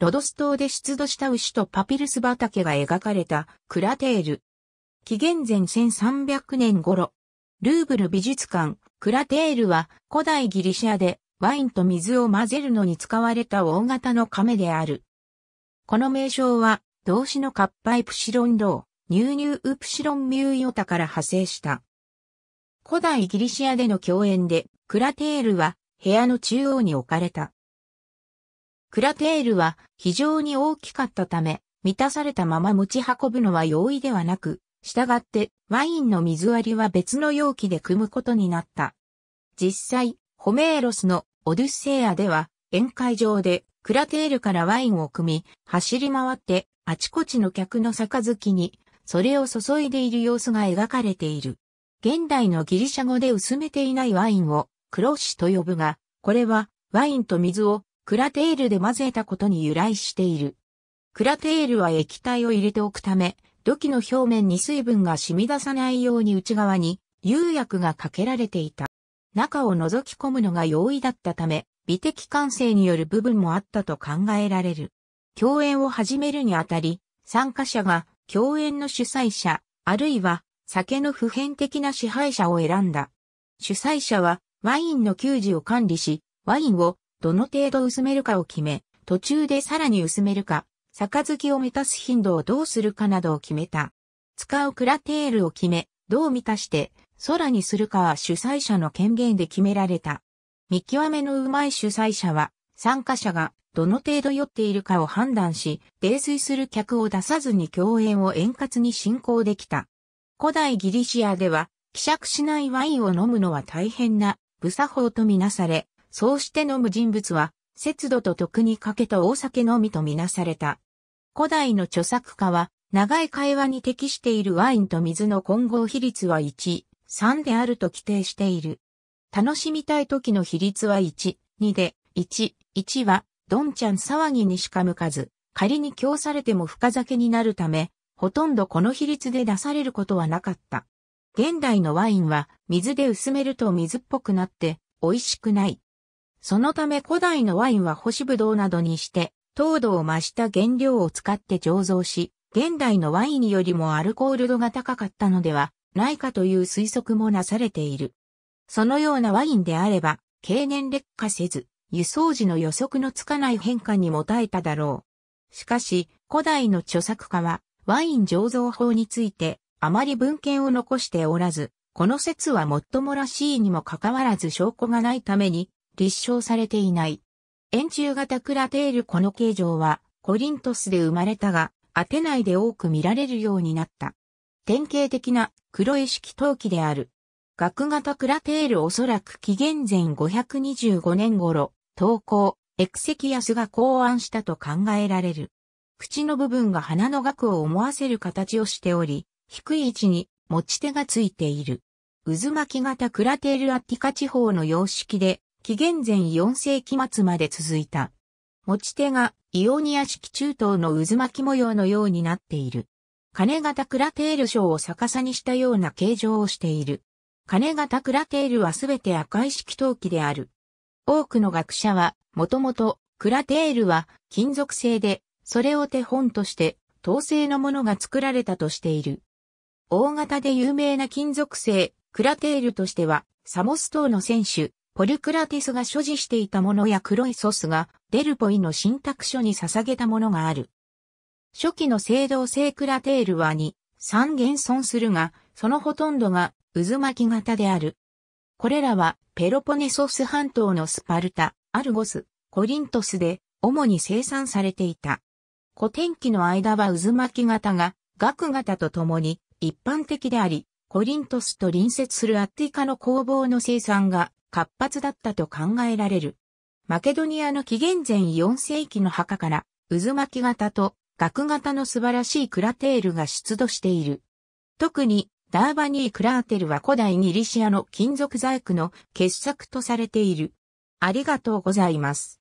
ロドス島で出土した牛とパピルス畑が描かれたクラテール。紀元前1300年頃、ルーブル美術館、クラテールは古代ギリシアでワインと水を混ぜるのに使われた大型の亀である。この名称は動詞のカッパイプシロンロー、ニューニューウプシロンミューヨタから派生した。古代ギリシアでの共演で、クラテールは部屋の中央に置かれた。クラテールは非常に大きかったため、満たされたまま持ち運ぶのは容易ではなく、したがってワインの水割りは別の容器で組むことになった。実際、ホメーロスのオデュッセイアでは、宴会場でクラテールからワインを汲み、走り回ってあちこちの客の杯に、それを注いでいる様子が描かれている。現代のギリシャ語で薄めていないワインをクロッシュと呼ぶが、これはワインと水をクラテールで混ぜたことに由来している。クラテールは液体を入れておくため、土器の表面に水分が染み出さないように内側に釉薬がかけられていた。中を覗き込むのが容易だったため、美的感性による部分もあったと考えられる。共演を始めるにあたり、参加者が共演の主催者、あるいは酒の普遍的な支配者を選んだ。主催者はワインの給仕を管理し、ワインをどの程度薄めるかを決め、途中でさらに薄めるか、杯を満たす頻度をどうするかなどを決めた。使うクラテールを決め、どう満たして、空にするかは主催者の権限で決められた。見極めのうまい主催者は、参加者がどの程度酔っているかを判断し、泥酔する客を出さずに共演を円滑に進行できた。古代ギリシアでは、希釈しないワインを飲むのは大変な、無作法とみなされ、そうして飲む人物は、節度と徳にかけた大酒のみとみなされた。古代の著作家は、長い会話に適しているワインと水の混合比率は1、3であると規定している。楽しみたい時の比率は1、2で、1、1は、どんちゃん騒ぎにしか向かず、仮に供されても深酒になるため、ほとんどこの比率で出されることはなかった。現代のワインは、水で薄めると水っぽくなって、美味しくない。そのため古代のワインは干しぶどうなどにして、糖度を増した原料を使って醸造し、現代のワインよりもアルコール度が高かったのではないかという推測もなされている。そのようなワインであれば、経年劣化せず、輸送時の予測のつかない変化にも耐えただろう。しかし、古代の著作家は、ワイン醸造法について、あまり文献を残しておらず、この説はもっともらしいにもかかわらず証拠がないために、立証されていない。円柱型クラテールこの形状はコリントスで生まれたが、アテナイで多く見られるようになった。典型的な黒い式陶器である。額型クラテールおそらく紀元前525年頃、投稿、エクセキアスが考案したと考えられる。口の部分が鼻の額を思わせる形をしており、低い位置に持ち手がついている。渦巻き型クラテールアッティカ地方の様式で、紀元前4世紀末まで続いた。持ち手がイオニア式中東の渦巻き模様のようになっている。金型クラテール章を逆さにしたような形状をしている。金型クラテールはすべて赤い式陶器である。多くの学者は、もともと、クラテールは金属製で、それを手本として、陶製のものが作られたとしている。大型で有名な金属製、クラテールとしては、サモス島の選手、ポルクラティスが所持していたものやクロイソスがデルポイの信託書に捧げたものがある。初期の聖堂聖クラテールは2、3現存するが、そのほとんどが渦巻き型である。これらはペロポネソス半島のスパルタ、アルゴス、コリントスで主に生産されていた。古典期の間は渦巻き型が額型とともに一般的であり、コリントスと隣接するアッティカの工房の生産が活発だったと考えられる。マケドニアの紀元前4世紀の墓から渦巻き型と額型の素晴らしいクラテールが出土している。特にダーバニー・クラーテルは古代ギリシアの金属細工の傑作とされている。ありがとうございます。